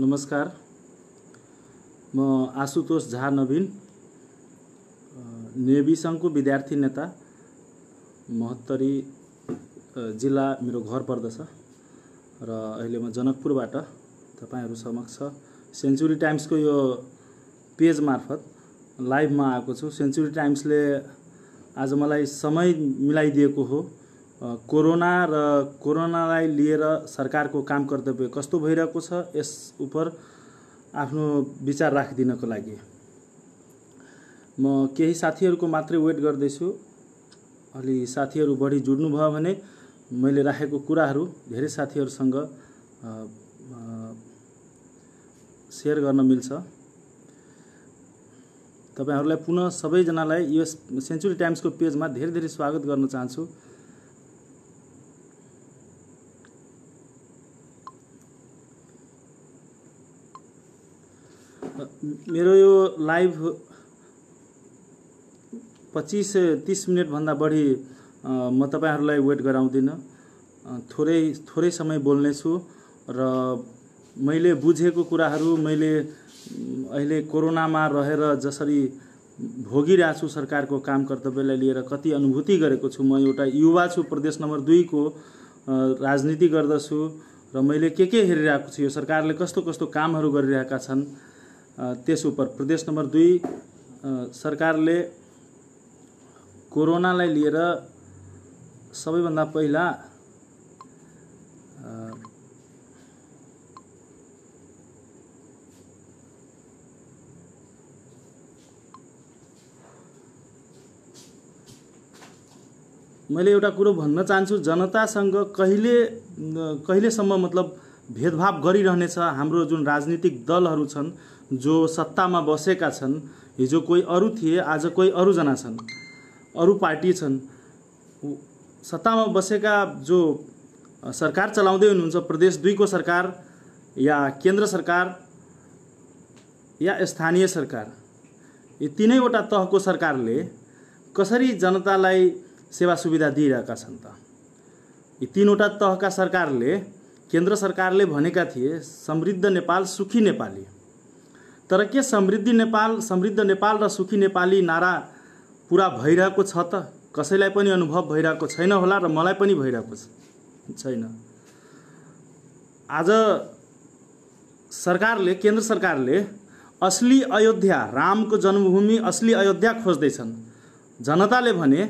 नमस्कार म आशुतोष झा नवीन नेभी सङ्घको विद्यार्थी नेता महत्तरी जिल्ला मेरो घर पर्दछ र अहिले म जनकपुरबाट तपाईँहरू समक्ष सेन्चुरी टाइम्सको यो पेज मार्फत लाइभमा आएको छु सेन्चुरी टाइम्सले आज मलाई समय मिलाइदिएको हो कोरोना र कोरोनालाई लिएर सरकारको काम कर्तव्य कस्तो भइरहेको छ यस उप आफ्नो विचार राखिदिनको लागि म केही साथीहरूको मात्रै वेट गर्दैछु अलि साथीहरू बढी जुड्नु जुड्नुभयो भने मैले राखेको कुराहरू धेरै साथीहरूसँग सेयर गर्न मिल्छ तपाईँहरूलाई पुनः सबैजनालाई यो सेन्चुरी टाइम्सको पेजमा धेरै धेरै स्वागत गर्न चाहन्छु मेरो यो लाइभ पच्चिस तिस मिनटभन्दा बढी म तपाईँहरूलाई वेट गराउँदिनँ थोरै थोरै समय बोल्नेछु र मैले बुझेको कुराहरू मैले अहिले कोरोनामा रहेर जसरी भोगिरहेको छु सरकारको काम कर्तव्यलाई लिएर कति अनुभूति गरेको छु म एउटा युवा छु प्रदेश नम्बर दुईको राजनीति गर्दछु र मैले के के हेरिरहेको छु यो सरकारले कस्तो कस्तो कामहरू गरिरहेका छन् त्यस उप प्रदेश नम्बर दुई सरकारले कोरोनालाई लिएर सबैभन्दा पहिला मैले एउटा कुरो भन्न चाहन्छु जनतासँग कहिले कहिलेसम्म मतलब भेदभाव गरिरहनेछ हाम्रो जुन राजनीतिक दलहरू छन् जो सत्तामा बसेका छन् हिजो कोही अरू थिए आज कोही अरूजना छन् अरू पार्टी छन् सत्तामा बसेका जो सरकार चलाउँदै हुनुहुन्छ प्रदेश दुईको सरकार या केन्द्र सरकार या स्थानीय सरकार यी तिनैवटा तहको सरकारले कसरी जनतालाई सेवा सुविधा दिइरहेका छन् त यी तिनवटा तहका सरकारले केन्द्र सरकारले भनेका थिए समृद्ध नेपाल सुखी नेपाली तर के समृद्धि नेपाल समृद्ध नेपाल र सुखी नेपाली नारा पुरा भइरहेको छ त कसैलाई पनि अनुभव भइरहेको छैन होला र मलाई पनि भइरहेको छैन आज सरकारले केन्द्र सरकारले असली अयोध्या रामको जन्मभूमि असली अयोध्या खोज्दैछन् जनताले भने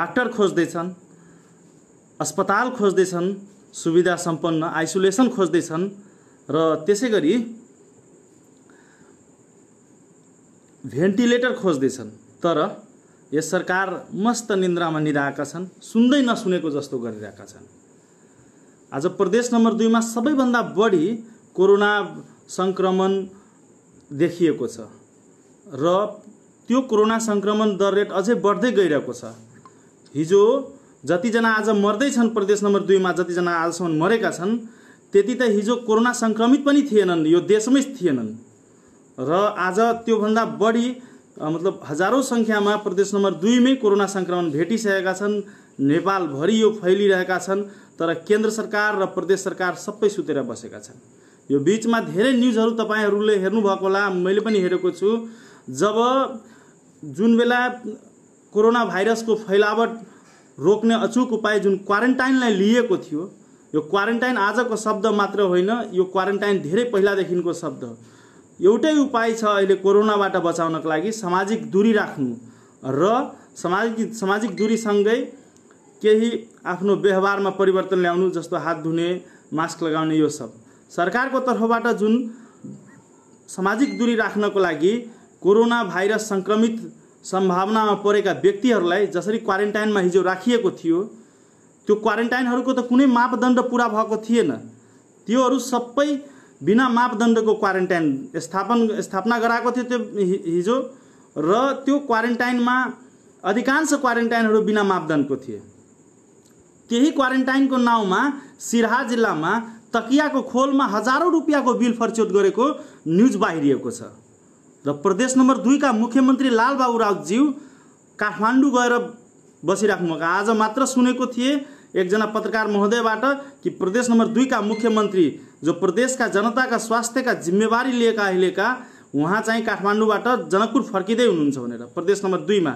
डाक्टर खोज्दैछन् अस्पताल खोज्दैछन् सुविधा सम्पन्न आइसोलेसन खोज्दैछन् र त्यसै गरी भेन्टिलेटर खोज्दैछन् तर यस सरकार मस्त निन्द्रामा निधाएका छन् सुन्दै नसुनेको जस्तो गरिरहेका छन् आज प्रदेश नम्बर दुईमा सबैभन्दा बढी कोरोना सङ्क्रमण देखिएको छ र त्यो कोरोना सङ्क्रमण दर रेट अझै बढ्दै गइरहेको छ हिजो जतिजना आज मर्दैछन् प्रदेश नम्बर दुईमा जतिजना आजसम्म मरेका छन् त्यति त हिजो कोरोना सङ्क्रमित पनि थिएनन् यो देशमै थिएनन् र आज त्योभन्दा बढी मतलब हजारौँ सङ्ख्यामा प्रदेश नम्बर दुईमै कोरोना सङ्क्रमण भेटिसकेका छन् नेपालभरि यो फैलिरहेका छन् तर केन्द्र सरकार र प्रदेश सरकार सबै सुतेर बसेका छन् यो बिचमा धेरै न्युजहरू तपाईँहरूले हेर्नुभएको होला मैले पनि हेरेको छु जब जुन बेला कोरोना भाइरसको फैलावट रोक्ने अचुक उपाय जुन क्वारेन्टाइनलाई लिएको थियो यो क्वारेन्टाइन आजको शब्द मात्र होइन यो क्वारेन्टाइन धेरै पहिलादेखिको शब्द हो एउटै उपाय छ अहिले कोरोनाबाट बचाउनको लागि सामाजिक दूरी राख्नु र सामाजिक सामाजिक दूरीसँगै केही आफ्नो व्यवहारमा परिवर्तन ल्याउनु जस्तो हात धुने मास्क लगाउने यो सब सरकारको तर्फबाट जुन सामाजिक दूरी राख्नको लागि कोरोना भाइरस सङ्क्रमित सम्भावनामा परेका व्यक्तिहरूलाई जसरी क्वारेन्टाइनमा हिजो राखिएको थियो त्यो क्वारेन्टाइनहरूको त कुनै मापदण्ड पुरा भएको थिएन त्योहरू सबै बिना मापदण्डको क्वारेन्टाइन स्थापन स्थापना गराएको थियो त्यो हिजो र त्यो क्वारेन्टाइनमा अधिकांश क्वारेन्टाइनहरू बिना मापदण्डको थिए त्यही क्वारेन्टाइनको नाउँमा सिरहा जिल्लामा तकियाको खोलमा हजारौँ रुपियाँको बिल फर्चौट गरेको न्युज बाहिरिएको छ र प्रदेश नम्बर दुईका मुख्यमन्त्री लालबाबु राउतज्यू काठमाडौँ गएर बसिराख्नुभएको आज मात्र सुनेको थिएँ एकजना पत्रकार महोदयबाट कि प्रदेश नम्बर दुईका मुख्यमन्त्री जो प्रदेशका जनताका स्वास्थ्यका जिम्मेवारी लिएका अहिलेका उहाँ चाहिँ काठमाडौँबाट जनकपुर फर्किँदै हुनुहुन्छ भनेर प्रदेश नम्बर दुईमा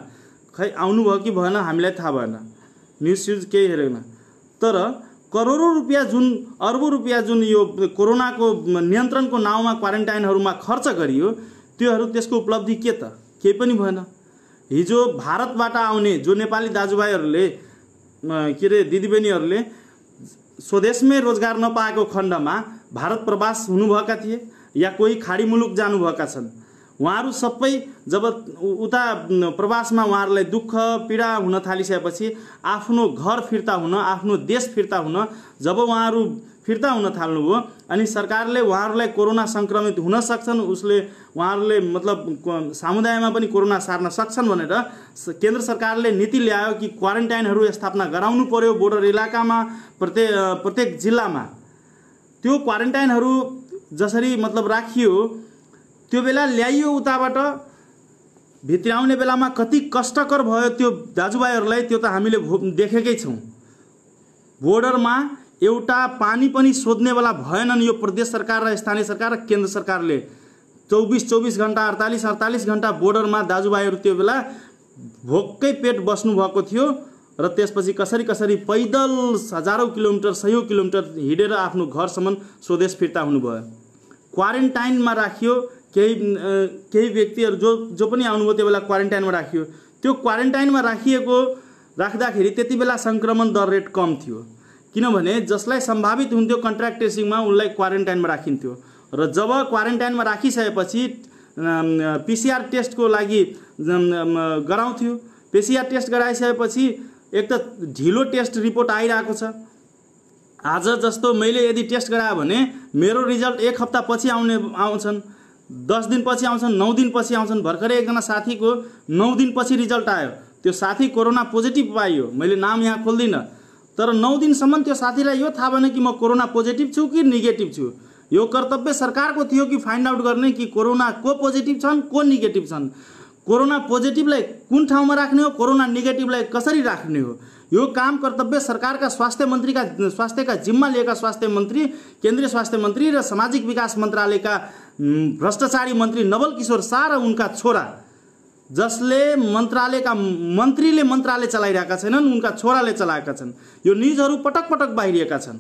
खै आउनुभयो कि भएन हामीलाई थाहा भएन न्युज स्युज केही हेरेन तर करोडौँ रुपियाँ जुन अर्बौँ रुपियाँ जुन यो कोरोनाको नियन्त्रणको नाउँमा क्वारेन्टाइनहरूमा खर्च गरियो त्योहरू त्यसको उपलब्धि के त केही पनि भएन हिजो भारतबाट आउने जो नेपाली दाजुभाइहरूले के अरे दिदीबहिनीहरूले स्वदेशमै रोजगार नपाएको खण्डमा भारत प्रवास हुनुभएका थिए या कोही खाडी मुलुक जानुभएका छन् उहाँहरू सबै जब उता प्रवासमा उहाँहरूलाई दुःख पीडा हुन थालिसकेपछि आफ्नो घर फिर्ता हुन आफ्नो देश फिर्ता हुन जब उहाँहरू फिर्ता हुन थाल्नुभयो अनि सरकारले उहाँहरूलाई कोरोना सङ्क्रमित हुन सक्छन् उसले उहाँहरूले मतलब समुदायमा पनि कोरोना सार्न सक्छन् भनेर केन्द्र सरकारले नीति ल्यायो कि क्वारेन्टाइनहरू स्थापना गराउनु पर्यो बोर्डर इलाकामा प्रत्येक प्रत्येक जिल्लामा त्यो क्वारेन्टाइनहरू जसरी मतलब राखियो त्यो बेला ल्याइयो उताबाट भित्र आउने बेलामा कति कष्टकर भयो त्यो दाजुभाइहरूलाई त्यो त हामीले भो देखेकै छौँ बोर्डरमा एउटा पानी पनि सोध्नेवाला भएनन् यो प्रदेश सरकार र स्थानीय सरकार र केन्द्र सरकारले चौबिस चौबिस घन्टा अडतालिस अडतालिस घन्टा बोर्डरमा दाजुभाइहरू त्यो बेला भोक्कै पेट बस्नुभएको थियो र त्यसपछि कसरी कसरी पैदल हजारौँ किलोमिटर सयौँ किलोमिटर हिँडेर आफ्नो घरसम्म स्वदेश फिर्ता हुनुभयो क्वारेन्टाइनमा राखियो केही केही व्यक्तिहरू जो जो पनि आउनुभयो त्यो बेला क्वारेन्टाइनमा राखियो त्यो क्वारेन्टाइनमा राखिएको राख्दाखेरि त्यति बेला सङ्क्रमण दर रेट कम थियो किनभने जसलाई सम्भावित हुन्थ्यो कन्ट्राक्ट ट्रेसिङमा उनलाई क्वारेन्टाइनमा राखिन्थ्यो र जब क्वारेन्टाइनमा राखिसकेपछि पिसिआर टेस्टको लागि गराउँथ्यो पिसिआर टेस्ट गराइसकेपछि एक त ढिलो टेस्ट रिपोर्ट आइरहेको छ आज जस्तो मैले यदि टेस्ट गरायो भने मेरो रिजल्ट एक हप्ता पछि आउने आउँछन् दस दिनपछि आउँछन् नौ दिनपछि आउँछन् भर्खरै एकजना साथीको नौ दिनपछि रिजल्ट आयो त्यो साथी कोरोना पोजिटिभ पाइयो मैले नाम यहाँ खोल्दिनँ तर नौ दिनसम्म त्यो साथीलाई यो थाहा भएन कि म कोरोना पोजिटिभ छु कि नेगेटिभ छु यो कर्तव्य सरकारको थियो कि फाइन्ड आउट गर्ने कि कोरोना को पोजिटिभ छन् को नेगेटिभ छन् कोरोना पोजिटिभलाई कुन ठाउँमा राख्ने हो कोरोना नेगेटिभलाई कसरी राख्ने हो यो काम कर्तव्य सरकारका स्वास्थ्य मन्त्रीका स्वास्थ्यका जिम्मा लिएका स्वास्थ्य मन्त्री केन्द्रीय स्वास्थ्य मन्त्री र सामाजिक विकास मन्त्रालयका भ्रष्टाचारी मन्त्री नवल किशोर शाह र उनका छोरा जसले मन्त्रालयका मन्त्रीले मन्त्रालय चलाइरहेका छैनन् उनका छोराले चलाएका छन् यो न्युजहरू पटक पटक बाहिरिएका छन्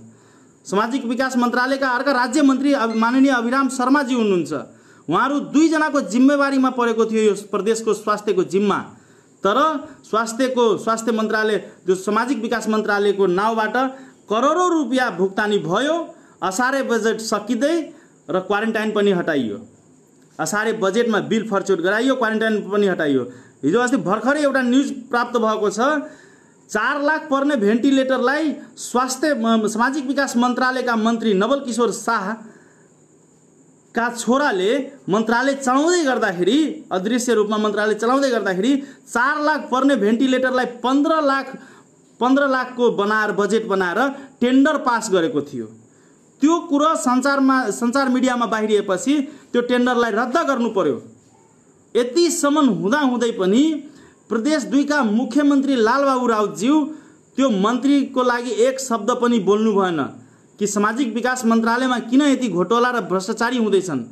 सामाजिक विकास मन्त्रालयका अर्का राज्य मन्त्री माननीय अभिराम शर्माजी हुनुहुन्छ उहाँहरू दुईजनाको जिम्मेवारीमा परेको थियो यो प्रदेशको स्वास्थ्यको जिम्मा तर स्वास्थ्यको स्वास्थ्य मन्त्रालय जो सामाजिक विकास मन्त्रालयको नाउँबाट करोडौँ रुपियाँ भुक्तानी भयो असारे बजेट सकिँदै र क्वारेन्टाइन पनि हटाइयो साढे बजेटमा बिल फर्चुट गराइयो क्वारेन्टाइन पनि हटाइयो हिजो अस्ति भर्खरै एउटा न्युज प्राप्त भएको छ चार लाख पर्ने भेन्टिलेटरलाई स्वास्थ्य सामाजिक विकास मन्त्रालयका मन्त्री नवल किशोर शाह का छोराले मन्त्रालय चलाउँदै गर्दाखेरि अदृश्य रूपमा मन्त्रालय चलाउँदै गर्दाखेरि चार लाख पर्ने भेन्टिलेटरलाई पन्ध्र लाख पन्ध्र लाखको बनाएर बजेट बनाएर टेन्डर पास गरेको थियो त्यो कुरो सञ्चारमा सञ्चार मिडियामा बाहिरिएपछि त्यो टेन्डरलाई रद्द गर्नु पर्यो यतिसम्म हुँदाहुँदै पनि प्रदेश दुईका मुख्यमन्त्री लालबाबु राउतज्यू त्यो मन्त्रीको लागि एक शब्द पनि बोल्नु भएन कि सामाजिक विकास मन्त्रालयमा किन यति घोटोला र भ्रष्टाचारी हुँदैछन्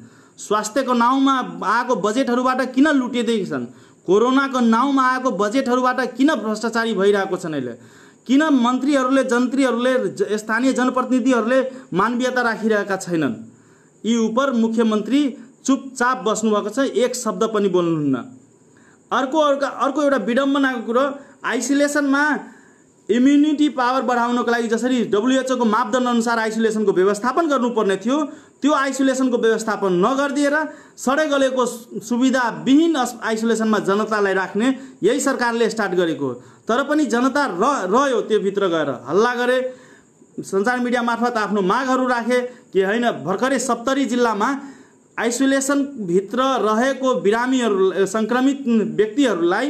स्वास्थ्यको नाउँमा आएको बजेटहरूबाट किन लुटिँदैछन् कोरोनाको नाउँमा आएको बजेटहरूबाट किन भ्रष्टाचारी भइरहेको छन् अहिले किन मन्त्रीहरूले जन्त्रीहरूले स्थानीय जनप्रतिनिधिहरूले मानवीयता राखिरहेका छैनन् यी उप मुख्यमन्त्री चुपचाप बस्नुभएको छ एक शब्द पनि बोल्नुहुन्न अर्को अर्का अर्को एउटा विडम्बनाको कुरो आइसोलेसनमा इम्युनिटी पावर बढाउनको लागि जसरी डब्लुएचओको मापदण्ड अनुसार आइसोलेसनको व्यवस्थापन गर्नुपर्ने थियो त्यो आइसोलेसनको व्यवस्थापन नगरिदिएर सडै सुविधा सुविधाविहीन आइसोलेसनमा जनतालाई राख्ने यही सरकारले स्टार्ट गरेको तर पनि जनता र रह्यो भित्र गएर हल्ला गरे सञ्चार मिडिया मार्फत आफ्नो मागहरू राखे कि होइन भर्खरै सप्तरी जिल्लामा आइसोलेसनभित्र रहेको बिरामीहरू सङ्क्रमित व्यक्तिहरूलाई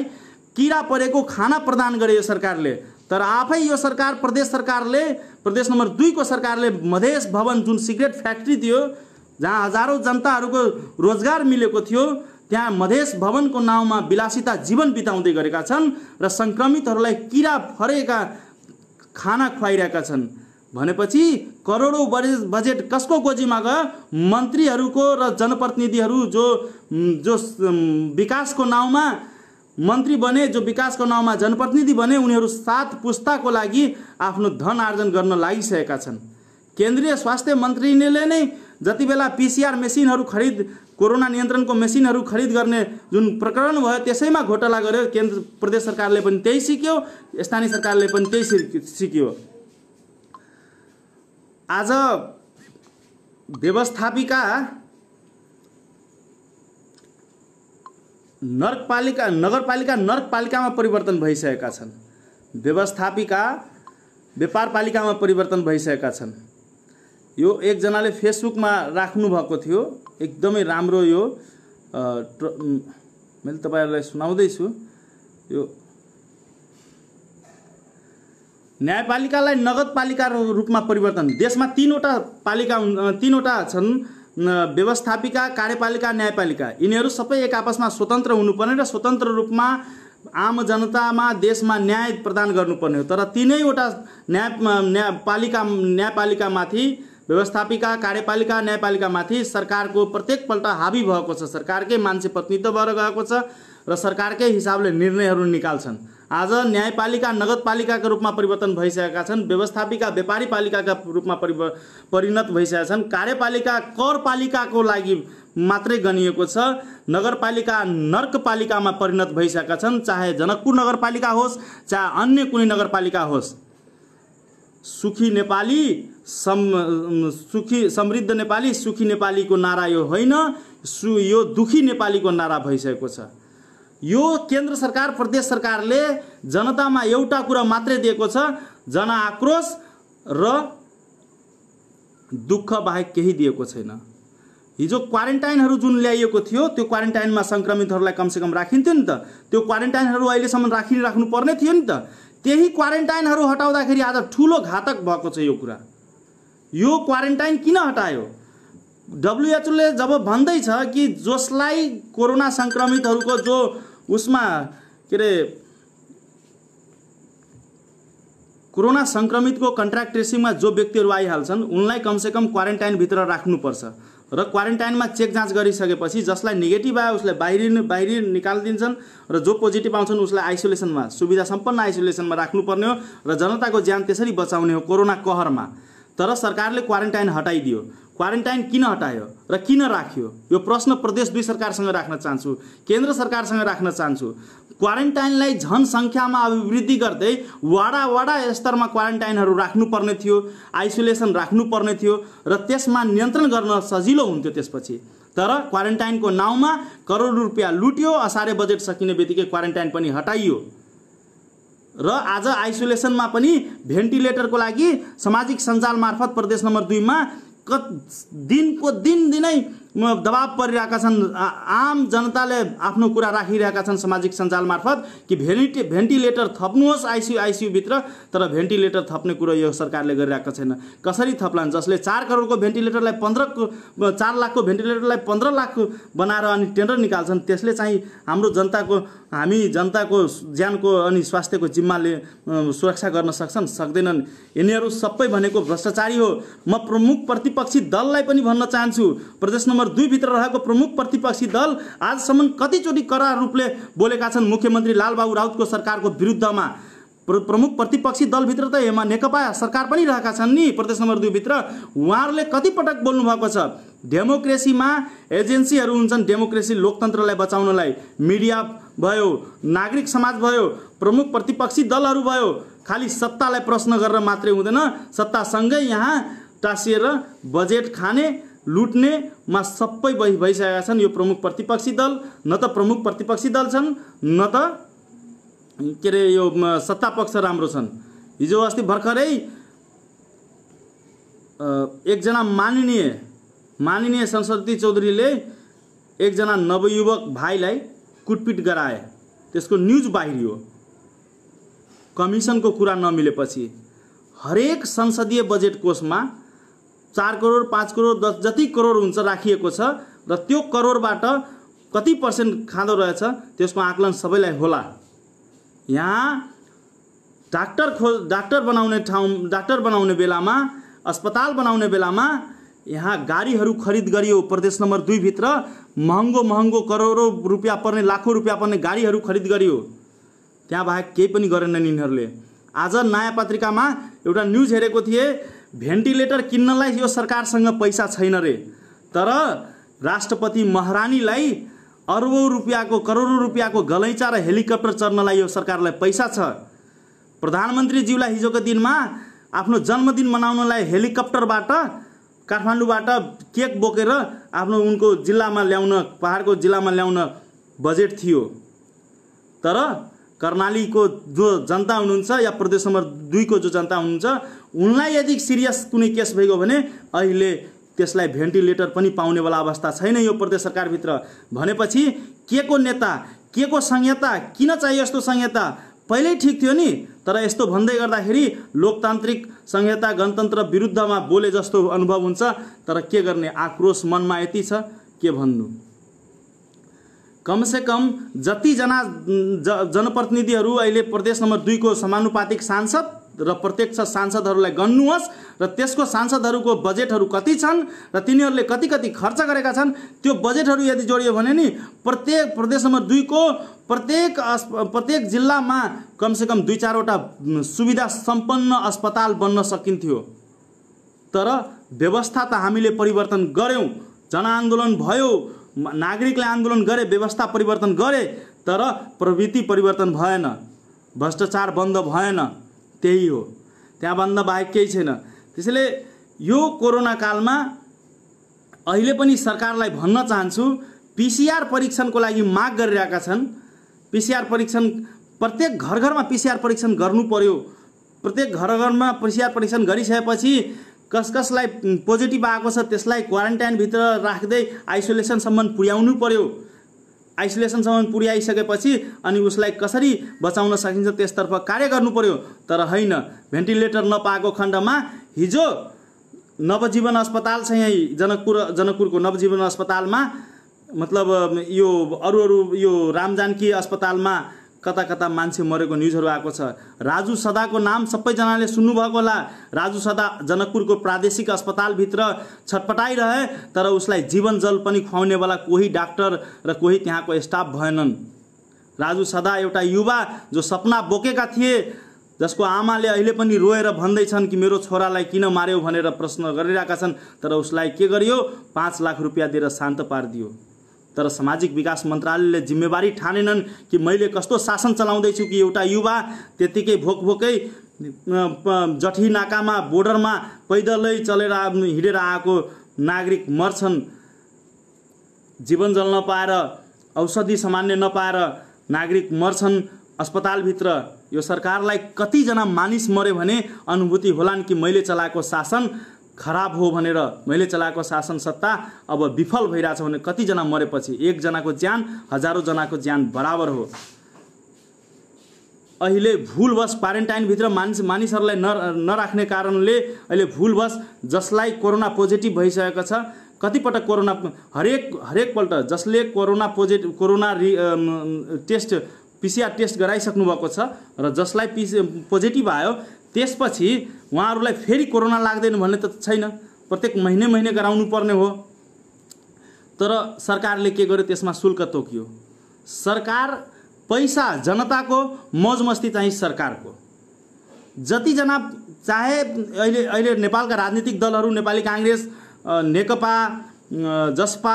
किरा परेको खाना प्रदान गरे यो सरकारले तर आफै यो सरकार प्रदेश सरकारले प्रदेश नम्बर दुईको सरकारले मधेस भवन जुन सिगरेट फ्याक्ट्री थियो जहाँ हजारौँ जनताहरूको रोजगार मिलेको थियो त्यहाँ मधेस भवनको नाउँमा विलासिता जीवन बिताउँदै गरेका छन् र सङ्क्रमितहरूलाई किरा फरेका खाना खुवाइरहेका छन् भनेपछि करोडौँ बजेट कसको गोजीमा गयो मन्त्रीहरूको र जनप्रतिनिधिहरू जो जो विकासको नाउँमा मन्त्री बने जो विकासको नाउँमा जनप्रतिनिधि बने उनीहरू सात पुस्ताको लागि आफ्नो धन आर्जन गर्न लागिसकेका छन् केन्द्रीय स्वास्थ्य मन्त्रीले नै जति बेला पिसिआर मेसिनहरू खरिद कोरोना नियन्त्रणको मेसिनहरू खरिद गर्ने जुन प्रकरण भयो त्यसैमा घोटाला गर्यो केन्द्र प्रदेश सरकारले पनि त्यही सिक्यो स्थानीय सरकारले पनि त्यही सिक्यो आज व्यवस्थापिका नरकपालिका नगरपालिका नरकपालिकामा परिवर्तन भइसकेका छन् व्यवस्थापिका व्यापारपालिकामा परिवर्तन भइसकेका छन् यो एकजनाले फेसबुकमा राख्नुभएको थियो एकदमै राम्रो यो मैले तपाईँहरूलाई सुनाउँदैछु यो न्यायपालिकालाई नगदपालिका रूपमा परिवर्तन देशमा तिनवटा पालिका तिनवटा छन् व्यवस्थापिका कार्यपालिका न्यायपालिका यिनीहरू सबै एक आपसमा स्वतन्त्र हुनुपर्ने र स्वतन्त्र रूपमा आम जनतामा देशमा न्याय प्रदान गर्नुपर्ने हो तर तिनैवटा न्याय न्यायपालिका न्यायपालिकामाथि व्यवस्थापिका कार्यपालिका न्यायपालिकामाथि सरकारको प्रत्येकपल्ट हाबी भएको छ सरकारकै मान्छे प्रतिनिधित्व भएर गएको छ र सरकारकै हिसाबले निर्णयहरू निकाल्छन् आज न्यायपालिका नगरपालिकाको रूपमा परिवर्तन भइसकेका छन् व्यवस्थापिका व्यापारी पालिकाका रूपमा परिव परिणत भइसकेका छन् कार्यपालिका करपालिकाको लागि मात्रै गनिएको छ नगरपालिका नर्कपालिकामा परिणत भइसकेका छन् चाहे जनकपुर नगरपालिका होस् चाहे अन्य कुनै नगरपालिका होस् सुखी नेपाली सम सुखी समृद्ध नेपाली सुखी नेपालीको नारा यो होइन सु यो दुखी नेपालीको नारा भइसकेको छ यो केन्द्र सरकार प्रदेश सरकारले जनतामा एउटा कुरा मात्रै दिएको छ जनआक्रोश र दुःख बाहेक केही दिएको छैन हिजो क्वारेन्टाइनहरू जुन ल्याइएको थियो त्यो क्वारेन्टाइनमा सङ्क्रमितहरूलाई कमसेकम राखिन्थ्यो नि त त्यो क्वारेन्टाइनहरू अहिलेसम्म राखिराख्नु पर्ने थियो नि त त्यही क्वारेन्टाइनहरू हटाउँदाखेरि आज ठुलो घातक भएको छ यो कुरा यो क्वारेन्टाइन किन हटायो डब्लुएचओले जब भन्दैछ कि जसलाई कोरोना सङ्क्रमितहरूको जो उसमा के अरे कोरोना सङ्क्रमितको कन्ट्राक्ट ट्रेसिङमा जो व्यक्तिहरू आइहाल्छन् उनलाई कमसेकम क्वारेन्टाइनभित्र राख्नुपर्छ र क्वारेन्टाइनमा चेक जाँच गरिसकेपछि जसलाई नेगेटिभ आयो उसलाई बाहिरी बाहिरी निकालिदिन्छन् र जो पोजिटिभ आउँछन् उसलाई आइसोलेसनमा सुविधा सम्पन्न आइसोलेसनमा राख्नुपर्ने हो र जनताको ज्यान त्यसरी बचाउने हो कोरोना कहरमा तर सरकारले क्वारेन्टाइन हटाइदियो क्वारेन्टाइन किन हटायो र किन राख्यो यो प्रश्न प्रदेश दुई सरकारसँग राख्न चाहन्छु केन्द्र सरकारसँग राख्न चाहन्छु क्वारेन्टाइनलाई झन सङ्ख्यामा अभिवृद्धि गर्दै वाडा वाडा स्तरमा क्वारेन्टाइनहरू राख्नुपर्ने थियो आइसोलेसन राख्नुपर्ने थियो र त्यसमा नियन्त्रण गर्न सजिलो हुन्थ्यो त्यसपछि तर क्वारेन्टाइनको नाउँमा करोड रुपियाँ लुट्यो असारे बजेट सकिने बित्तिकै क्वारेन्टाइन पनि हटाइयो र आज आइसोलेसनमा पनि भेन्टिलेटरको लागि सामाजिक सञ्जाल मार्फत प्रदेश नम्बर दुईमा दिन को दिन दिन दबाब परिरहेका छन् आम जनताले आफ्नो कुरा राखिरहेका छन् सामाजिक सञ्जाल मार्फत कि भेन्टि भेन्टिलेटर थप्नुहोस् आइसियु आइसियुभित्र तर भेन्टिलेटर थप्ने कुरो यो सरकारले गरिरहेको छैन कसरी थप्लान् जसले चार करोडको भेन्टिलेटरलाई पन्ध्र चार लाखको भेन्टिलेटरलाई पन्ध्र लाख बनाएर अनि टेन्डर निकाल्छन् त्यसले चाहिँ हाम्रो जनताको हामी जनताको ज्यानको अनि स्वास्थ्यको जिम्माले सुरक्षा गर्न सक्छन् सक्दैनन् यिनीहरू सबै भनेको भ्रष्टाचारी हो म प्रमुख प्रतिपक्षी दललाई पनि भन्न चाहन्छु प्रदेश नम्बर नम्बर दुईभित्र रहेको प्रमुख प्रतिपक्षी दल आजसम्म कतिचोटि करार रूपले बोलेका छन् मुख्यमन्त्री लालबाबु राउतको सरकारको विरुद्धमा प्र प्रमुख प्रतिपक्षी दलभित्र त एमा नेकपा सरकार पनि रहेका छन् नि प्रदेश नम्बर दुईभित्र उहाँहरूले कतिपटक बोल्नुभएको छ डेमोक्रेसीमा एजेन्सीहरू हुन्छन् डेमोक्रेसी लोकतन्त्रलाई बचाउनलाई मिडिया भयो नागरिक समाज भयो प्रमुख प्रतिपक्षी दलहरू भयो खालि सत्तालाई प्रश्न गरेर मात्रै हुँदैन सत्तासँगै यहाँ टाँसिएर बजेट खाने लुट्नेमा सबै बहि भइसकेका छन् यो प्रमुख प्रतिपक्षी दल न त प्रमुख प्रतिपक्षी दल छन् न त के अरे यो सत्ता पक्ष राम्रो छन् हिजो अस्ति भर्खरै एकजना माननीय माननीय संसदी चौधरीले एकजना नवयुवक भाइलाई कुटपिट गराए त्यसको न्युज बाहिरियो कमिसनको कुरा नमिलेपछि हरेक संसदीय बजेट कोषमा चार करोड पाँच करोड दस जति करोड हुन्छ राखिएको छ र त्यो करोडबाट कति पर्सेन्ट खाँदो रहेछ त्यसको आकलन सबैलाई होला यहाँ डाक्टर खो डाक्टर बनाउने ठाउँ डाक्टर बनाउने बेलामा अस्पताल बनाउने बेलामा यहाँ गाडीहरू खरिद गरियो प्रदेश नम्बर दुईभित्र महँगो महँगो करोडौँ रुपियाँ पर्ने लाखौँ रुपियाँ पर्ने गाडीहरू खरिद गरियो त्यहाँ बाहेक केही पनि गरेनन् यिनीहरूले आज नयाँ पत्रिकामा एउटा न्युज हेरेको थिएँ भेन्टिलेटर किन्नलाई यो सरकारसँग पैसा छैन रे तर राष्ट्रपति महारानीलाई अरबौँ रुपियाँको करोडौँ रुपियाँको गलैँचा र हेलिकप्टर चढ्नलाई यो सरकारलाई पैसा छ प्रधानमन्त्रीज्यूलाई हिजोको दिनमा आफ्नो जन्मदिन मनाउनलाई हेलिकप्टरबाट काठमाडौँबाट केक बोकेर आफ्नो उनको जिल्लामा ल्याउन पहाडको जिल्लामा ल्याउन बजेट थियो तर कर्णालीको जो जनता हुनुहुन्छ या प्रदेश नम्बर दुईको जो जनता हुनुहुन्छ उनलाई यदि सिरियस कुनै केस भइगयो भने अहिले त्यसलाई भेन्टिलेटर पनि पाउनेवाला अवस्था छैन यो प्रदेश सरकारभित्र भनेपछि के को नेता के को संहिता किन चाहियो यस्तो संहिता पहिल्यै ठिक थियो नि तर यस्तो भन्दै गर्दाखेरि लोकतान्त्रिक संहिता गणतन्त्र विरुद्धमा बोले जस्तो अनुभव हुन्छ तर के गर्ने आक्रोश मनमा यति छ के भन्नु कमसे कम जतिजना ज जनप्रतिनिधिहरू अहिले प्रदेश नम्बर दुईको समानुपातिक सांसद र प्रत्यक्ष सांसदहरूलाई गन्नुहोस् र त्यसको सांसदहरूको बजेटहरू कति छन् र तिनीहरूले कति कति खर्च गरेका छन् त्यो बजेटहरू यदि जोडियो भने नि प्रत्येक प्रदेश नम्बर दुईको प्रत्येक प्रत्येक जिल्लामा कमसेकम दुई चारवटा सुविधा सम्पन्न अस्पताल बन्न सकिन्थ्यो तर व्यवस्था त हामीले परिवर्तन गऱ्यौँ जनआन्दोलन भयो नागरिकले आन्दोलन गरे व्यवस्था परिवर्तन गरे तर प्रवृत्ति परिवर्तन भएन भ्रष्टाचार बन्द भएन त्यही हो त्यहाँभन्दा बाहेक केही छैन त्यसैले यो कोरोना कालमा अहिले पनि सरकारलाई भन्न चाहन्छु पिसिआर परीक्षणको लागि माग गरिरहेका छन् पिसिआर परीक्षण प्रत्येक घर घरमा पिसिआर परीक्षण गर्नु पर्यो प्रत्येक घर घरमा पिसिआर परीक्षण गरिसकेपछि कस कसलाई पोजिटिभ आएको छ त्यसलाई क्वारेन्टाइनभित्र राख्दै आइसोलेसनसम्म पुर्याउनु पर्यो आइसोलेसनसम्म पुर्याइसकेपछि अनि उसलाई कसरी बचाउन सकिन्छ त्यसतर्फ कार्य गर्नु पर्यो तर होइन भेन्टिलेटर नपाएको खण्डमा हिजो नवजीवन अस्पताल छ यहीँ जनकपुर जनकपुरको नवजीवन अस्पतालमा मतलब यो अरू अरू यो रामजानकी अस्पतालमा कता कता मान्छे मरेको न्युजहरू आएको छ राजु सदाको नाम सबैजनाले सुन्नुभएको होला राजु सदा जनकपुरको प्रादेशिक अस्पतालभित्र छटपटाइरहे तर उसलाई जीवन जल पनि खुवाउनेवाला कोही डाक्टर र कोही त्यहाँको स्टाफ भएनन् राजु सदा एउटा युवा जो सपना बोकेका थिए जसको आमाले अहिले पनि रोएर भन्दैछन् कि मेरो छोरालाई किन मार्यो भनेर प्रश्न गरिरहेका छन् तर उसलाई के गरियो पाँच लाख रुपियाँ दिएर शान्त पारिदियो तर सामाजिक विकास मन्त्रालयले जिम्मेवारी ठानेनन् कि मैले कस्तो शासन चलाउँदैछु कि एउटा युवा त्यत्तिकै भोक भोकै जठी नाकामा बोर्डरमा पैदलै चलेर हिँडेर आएको नागरिक मर्छन् जीवन जल नपाएर औषधि सामान्य नपाएर नागरिक मर्छन् अस्पतालभित्र यो सरकारलाई कतिजना मानिस मऱ्यो भने अनुभूति होलान् कि मैले चलाएको शासन खराब हो भनेर मैले चलाएको शासन सत्ता अब विफल भइरहेछ भने कतिजना मरेपछि एकजनाको ज्यान हजारौँजनाको ज्यान बराबर हो अहिले भुलवश क्वारेन्टाइनभित्र मानिस मानिसहरूलाई न नराख्ने कारणले अहिले भुलवश जसलाई कोरोना पोजिटिभ भइसकेको छ कतिपटक कोरोना हरेक हरेकपल्ट जसले corona positive corona retest PCR test गराइसक्नु भएको छ र जसलाई पिस पोजिटिभ आयो त्यसपछि उहाँहरूलाई फेरि कोरोना लाग्दैन भन्ने त छैन प्रत्येक महिने महिने गराउनु पर्ने हो तर सरकारले के गर्यो त्यसमा शुल्क तोकियो सरकार पैसा जनताको मौज मस्ती चाहिँ सरकारको जतिजना चाहे अहिले अहिले नेपालका राजनीतिक दलहरू नेपाली काङ्ग्रेस नेकपा जसपा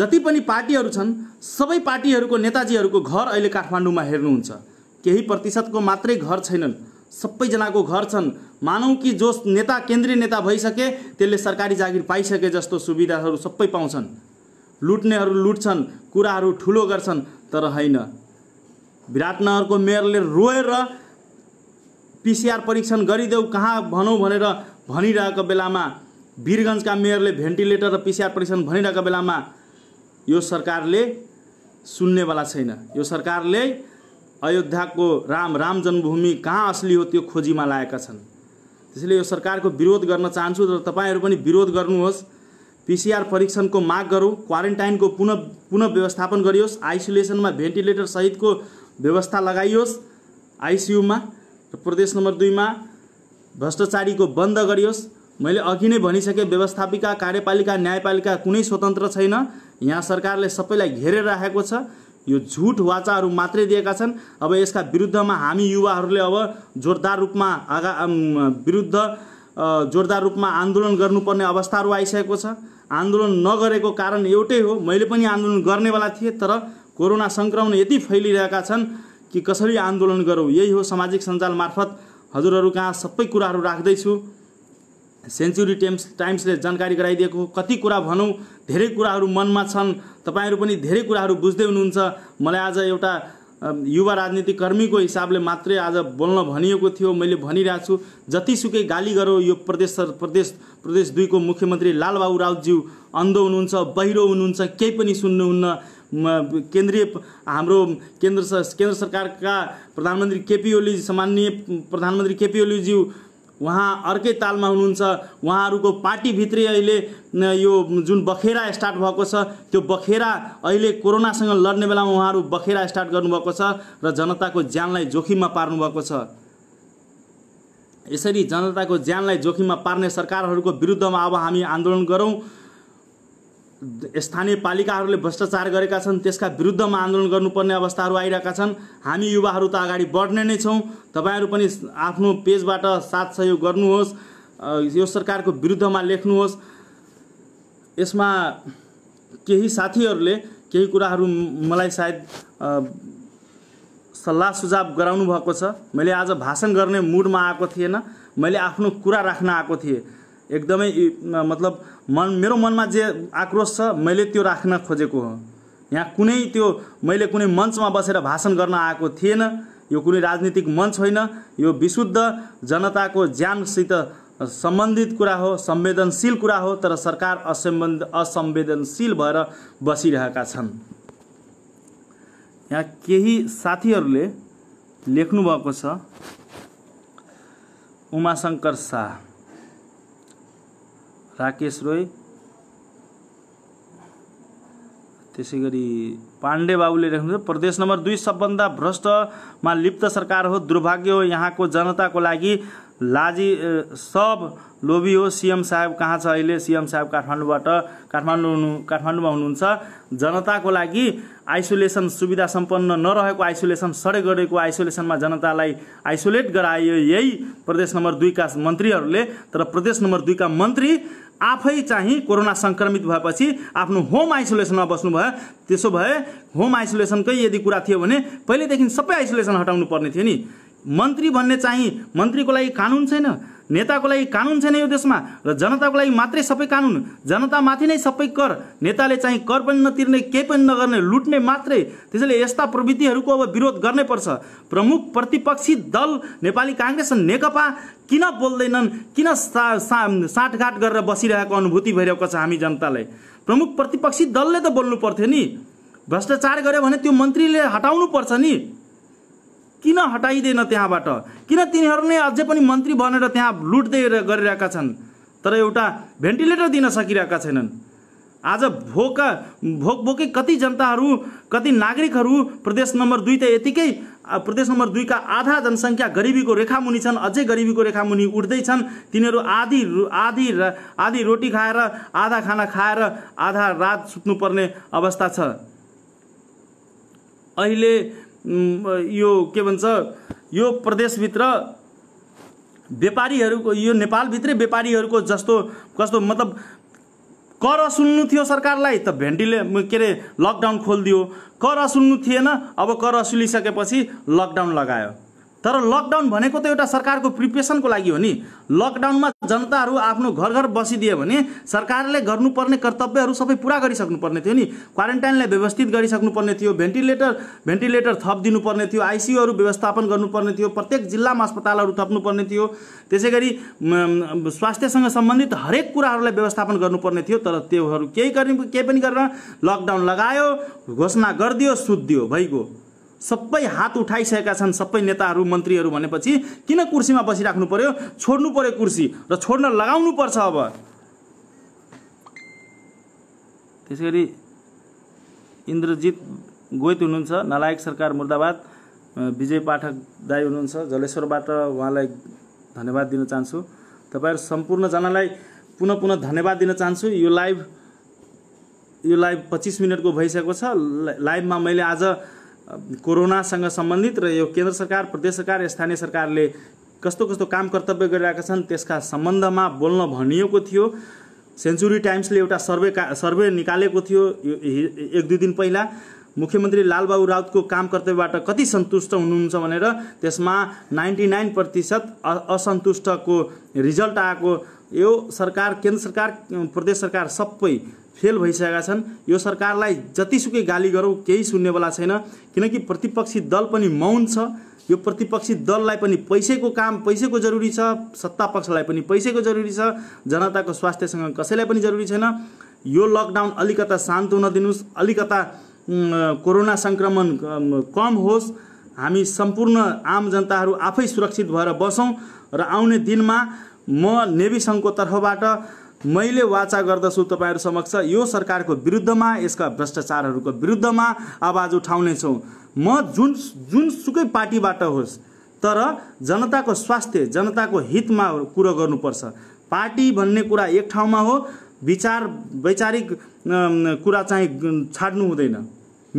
जति पनि पार्टीहरू छन् सबै पार्टीहरूको नेताजीहरूको घर अहिले काठमाडौँमा हेर्नुहुन्छ केही प्रतिशतको मात्रै घर छैनन् सबैजनाको घर छन् मानौँ कि जो नेता केन्द्रीय नेता भइसके त्यसले सरकारी जागिर पाइसके जस्तो सुविधाहरू सबै पाउँछन् लुट्नेहरू लुट्छन् कुराहरू ठुलो गर्छन् तर होइन विराटनगरको मेयरले रोएर पिसिआर परीक्षण गरिदेऊ कहाँ भनौँ भनेर भनिरहेको बेलामा वीरगन्जका मेयरले भेन्टिलेटर र पिसिआर परीक्षण भनिरहेको बेलामा यो सरकारले सुन्नेवाला छैन यो सरकारले अयोध्याको राम राम जन्मभूमि कहाँ असली हो त्यो खोजीमा लागेका छन् त्यसैले यो सरकारको विरोध गर्न चाहन्छु र तपाईँहरू पनि विरोध गर्नुहोस् पिसिआर परीक्षणको माग गरौँ क्वारेन्टाइनको पुनः पुनः व्यवस्थापन गरियोस् आइसोलेसनमा भेन्टिलेटर सहितको व्यवस्था लगाइयोस् आइसियुमा र प्रदेश नम्बर दुईमा भ्रष्टाचारीको बन्द गरियोस् मैले अघि नै भनिसकेँ व्यवस्थापिका कार्यपालिका न्यायपालिका कुनै स्वतन्त्र छैन यहाँ सरकारले सबैलाई घेरेर राखेको छ यो झुट वाचाहरू मात्रै दिएका छन् अब यसका विरुद्धमा हामी युवाहरूले अब जोरदार रूपमा आगा विरुद्ध जोरदार रूपमा आन्दोलन गर्नुपर्ने अवस्थाहरू आइसकेको छ आन्दोलन नगरेको कारण एउटै हो मैले पनि आन्दोलन गर्नेवाला थिएँ तर कोरोना सङ्क्रमण यति फैलिरहेका छन् कि कसरी आन्दोलन गरौँ यही हो सामाजिक सञ्जाल मार्फत हजुरहरू कहाँ सबै कुराहरू राख्दैछु सेन्चुरी टेम्स टाइम्सले जानकारी गराइदिएको कति कुरा भनौँ धेरै कुराहरू मनमा छन् तपाईँहरू पनि धेरै कुराहरू बुझ्दै हुनुहुन्छ मलाई आज एउटा युवा राजनीतिकर्मीको हिसाबले मात्रै आज बोल्न भनिएको थियो मैले भनिरहेको छु जतिसुकै गाली गरौँ यो प्रदेश प्रदेश प्रदेश दुईको मुख्यमन्त्री लालबाबु राउतज्यू अन्ध हुनुहुन्छ बहिरो हुनुहुन्छ केही पनि सुन्नुहुन्न केन्द्रीय हाम्रो केन्द्र केन्द्र सरकारका प्रधानमन्त्री केपी ओली सामान्य प्रधानमन्त्री केपी ओलीज्यू उहाँ अर्कै तालमा हुनुहुन्छ उहाँहरूको पार्टीभित्रै अहिले यो जुन बखेरा स्टार्ट भएको छ त्यो बखेरा अहिले कोरोनासँग लड्ने बेलामा उहाँहरू बखेरा स्टार्ट गर्नुभएको छ र जनताको ज्यानलाई जोखिममा पार्नुभएको छ यसरी जनताको ज्यानलाई जोखिममा पार्ने सरकारहरूको विरुद्धमा अब हामी आन्दोलन गरौँ स्थानीय पालिकाहरूले भ्रष्टाचार गरेका छन् त्यसका विरुद्धमा आन्दोलन गर्नुपर्ने अवस्थाहरू आइरहेका छन् हामी युवाहरू त अगाडि बढ्ने नै छौँ तपाईँहरू पनि आफ्नो पेजबाट साथ सहयोग गर्नुहोस् यो सरकारको विरुद्धमा लेख्नुहोस् यसमा केही साथीहरूले केही कुराहरू मलाई सायद सल्लाह सुझाव गराउनु भएको छ मैले आज भाषण गर्ने मुडमा आएको थिएन मैले आफ्नो कुरा राख्न आएको थिएँ एकदमै मतलब मन मेरो मनमा जे आक्रोश छ मैले त्यो राख्न खोजेको हो यहाँ कुनै त्यो मैले कुनै मञ्चमा बसेर भाषण गर्न आएको थिएन यो कुनै राजनीतिक मञ्च होइन यो विशुद्ध जनताको ज्यानसित सम्बन्धित कुरा हो संवेदनशील कुरा हो तर सरकार असम्बन्ध असंवेदनशील भएर बसिरहेका छन् यहाँ केही साथीहरूले लेख्नुभएको छ उमाशङ्कर शाह राकेश रोय त्यसै गरी पाण्डे बाबुले लेख्नुहुन्छ प्रदेश नम्बर दुई सबभन्दा भ्रष्टमा लिप्त सरकार हो दुर्भाग्य हो यहाँको जनताको लागि लाजी सब लोभी हो सिएम साहेब कहाँ छ अहिले सिएम साहेब काठमाडौँबाट काठमाडौँ काठमाडौँमा हुनुहुन्छ जनताको लागि आइसोलेसन सुविधा सम्पन्न नरहेको आइसोलेसन सडे गरेको आइसोलेसनमा जनतालाई आइसोलेट गरायो यही प्रदेश नम्बर दुईका मन्त्रीहरूले तर प्रदेश नम्बर दुईका मन्त्री आफै चाहिँ कोरोना सङ्क्रमित भएपछि आफ्नो होम आइसोलेसनमा बस्नुभयो त्यसो भए होम आइसोलेसनकै यदि कुरा थियो भने पहिल्यैदेखि सबै आइसोलेसन हटाउनु पर्ने थियो नि मन्त्री भन्ने चाहिँ मन्त्रीको लागि कानुन छैन नेताको लागि कानुन छैन यो देशमा र जनताको लागि मात्रै सबै कानुन जनतामाथि नै सबै कर नेताले चाहिँ कर पनि नतिर्ने केही पनि नगर्ने लुट्ने मात्रै त्यसैले यस्ता प्रवृत्तिहरूको अब विरोध गर्नैपर्छ प्रमुख प्रतिपक्षी दल नेपाली काङ्ग्रेस नेकपा किन बोल्दैनन् किन सा साँठगाँठ गरेर बसिरहेको अनुभूति भइरहेको छ हामी जनतालाई प्रमुख प्रतिपक्षी दलले त बोल्नु पर्थ्यो नि भ्रष्टाचार गर्यो भने त्यो मन्त्रीले हटाउनु पर्छ नि किन हटाइँदैन त्यहाँबाट किन तिनीहरू नै अझै पनि मन्त्री बनेर त्यहाँ लुट्दै गरिरहेका छन् तर एउटा भेन्टिलेटर दिन सकिरहेका छैनन् आज भोका भोक भोकै कति जनताहरू कति नागरिकहरू प्रदेश नम्बर दुई त यतिकै प्रदेश नम्बर दुईका आधा जनसङ्ख्या गरिबीको रेखामुनि छन् अझै गरिबीको रेखामुनि उठ्दैछन् तिनीहरू आधी आधी आधी रोटी खाएर आधा खाना खाएर आधा रात सुत्नुपर्ने अवस्था छ अहिले यो के भन्छ यो प्रदेशभित्र व्यापारीहरूको यो नेपालभित्रै व्यापारीहरूको जस्तो कस्तो मतलब कर असुल्नु थियो सरकारलाई त भेन्टिले के अरे लकडाउन खोलिदियो कर असुल्नु थिएन अब कर असुलिसकेपछि लकडाउन लगायो तर लकडाउन भनेको त एउटा सरकारको प्रिपेसनको लागि हो नि लकडाउनमा जनताहरू आफ्नो घर घर बसिदियो भने सरकारले गर्नुपर्ने कर्तव्यहरू सबै पुरा गरिसक्नुपर्ने थियो नि क्वारेन्टाइनलाई व्यवस्थित गरिसक्नुपर्ने थियो भेन्टिलेटर भेन्टिलेटर थप दिनुपर्ने थियो आइसियुहरू व्यवस्थापन गर्नुपर्ने थियो प्रत्येक जिल्लामा अस्पतालहरू थप्नुपर्ने थियो त्यसै गरी स्वास्थ्यसँग सम्बन्धित हरेक कुराहरूलाई व्यवस्थापन गर्नुपर्ने थियो तर त्योहरू केही गर्ने केही पनि गरेर लकडाउन लगायो घोषणा गरिदियो सुत्दियो भइगयो सबै हात उठाइसकेका छन् सबै नेताहरू मन्त्रीहरू भनेपछि किन कुर्सीमा बसिराख्नु पर्यो छोड्नु पर्यो कुर्सी र छोड्न लगाउनु पर्छ अब त्यसै गरी इन्द्रजित गोइत हुनुहुन्छ नलायक सरकार मुर्दाबाद विजय पाठक दाई हुनुहुन्छ जलेश्वरबाट उहाँलाई धन्यवाद दिन चाहन्छु तपाईँहरू सम्पूर्णजनालाई पुनः पुनः धन्यवाद दिन चाहन्छु यो लाइभ यो लाइभ पच्चिस मिनटको भइसकेको छ लाइभमा मैले आज कोरोनासँग सम्बन्धित र यो केन्द्र सरकार प्रदेश सरकार स्थानीय सरकारले कस्तो कस्तो काम कर्तव्य गरिरहेका छन् त्यसका सम्बन्धमा बोल्न भनिएको थियो सेन्चुरी टाइम्सले एउटा सर्वे का सर्वे निकालेको थियो एक दुई दिन पहिला मुख्यमन्त्री लालबाबु राउतको काम कर्तव्यबाट कति सन्तुष्ट हुनुहुन्छ भनेर त्यसमा नाइन्टी नाइन प्रतिशत असन्तुष्टको रिजल्ट आएको यो सरकार केन्द्र सरकार प्रदेश सरकार सबै फेल भइसकेका छन् यो सरकारलाई जतिसुकै गाली गरौँ केही सुन्नेवाला छैन किनकि प्रतिपक्षी दल पनि मौन छ यो प्रतिपक्षी दललाई पनि पैसैको काम पैसैको जरुरी छ सत्ता पक्षलाई पनि पैसैको जरुरी छ जनताको स्वास्थ्यसँग कसैलाई पनि जरुरी छैन यो लकडाउन अलिकता शान्त हुन दिनुहोस् अलिकता कोरोना सङ्क्रमण कम होस् हामी सम्पूर्ण आम जनताहरू आफै सुरक्षित भएर बसौँ र आउने दिनमा म नेभी सङ्घको तर्फबाट मैले वाचा गर्दछु तपाईँहरू समक्ष यो सरकारको विरुद्धमा यसका भ्रष्टाचारहरूको विरुद्धमा आवाज उठाउनेछौँ म जुन जुनसुकै पार्टीबाट होस् तर जनताको स्वास्थ्य जनताको हितमा कुरो गर्नुपर्छ पार्टी भन्ने कुरा एक ठाउँमा हो विचार वैचारिक कुरा चाहिँ छाड्नु हुँदैन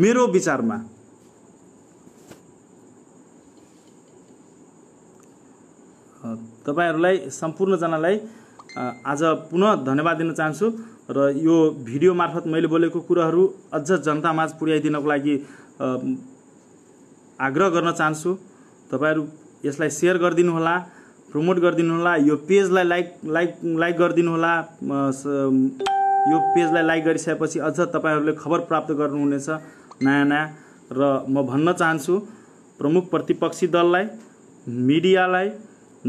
मेरो विचारमा तपाईँहरूलाई सम्पूर्णजनालाई आज पुनः धन्यवाद दिन चाहन्छु र यो भिडियो मार्फत मैले बोलेको कुराहरू अझ जनतामाझ पुर्याइदिनको लागि आग्रह गर्न चाहन्छु तपाईँहरू यसलाई सेयर गरिदिनुहोला प्रमोट गरिदिनुहोला यो पेजलाई लाइक लाइक लाइक गरिदिनुहोला यो पेजलाई लाइक गरिसकेपछि अझ तपाईँहरूले खबर प्राप्त गर्नुहुनेछ नयाँ नयाँ र म भन्न चाहन्छु प्रमुख प्रतिपक्षी दललाई मिडियालाई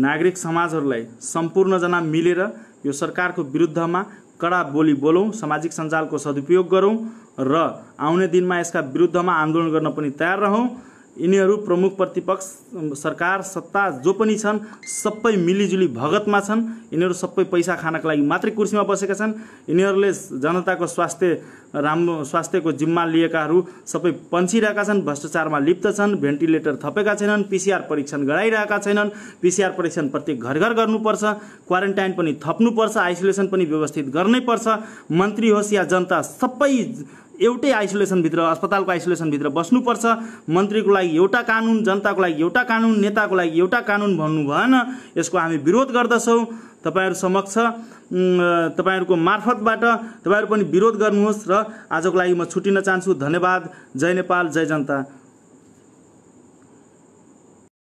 नागरिक समाजहरूलाई सम्पूर्णजना मिलेर यो सरकारको विरुद्धमा कडा बोली बोलौँ सामाजिक सञ्जालको सदुपयोग गरौँ र आउने दिनमा यसका विरुद्धमा आन्दोलन गर्न पनि तयार रहौँ यिनीहरू प्रमुख प्रतिपक्ष सरकार सत्ता जो पनि छन् सबै मिलिजुली भगतमा छन् यिनीहरू सबै पैसा खानको लागि मात्रै कुर्सीमा बसेका छन् यिनीहरूले जनताको स्वास्थ्य राम्रो स्वास्थ्यको जिम्मा लिएकाहरू सबै पन्सिरहेका छन् भ्रष्टाचारमा लिप्त छन् भेन्टिलेटर थपेका छैनन् पिसिआर परीक्षण गराइरहेका छैनन् पिसिआर परीक्षण प्रत्येक घर घर गर्नुपर्छ क्वारेन्टाइन पनि थप्नुपर्छ आइसोलेसन पनि व्यवस्थित गर्नैपर्छ मन्त्री होस् या जनता सबै एउटै आइसोलेसनभित्र अस्पतालको आइसोलेसनभित्र बस्नुपर्छ मन्त्रीको लागि एउटा कानुन जनताको लागि एउटा कानुन नेताको लागि एउटा कानुन भन्नु भएन यसको हामी विरोध गर्दछौँ तपाईँहरू समक्ष तपाईँहरूको मार्फतबाट तपाईँहरू पनि विरोध गर्नुहोस् र आजको लागि म छुट्टिन चाहन्छु धन्यवाद जय नेपाल जय जनता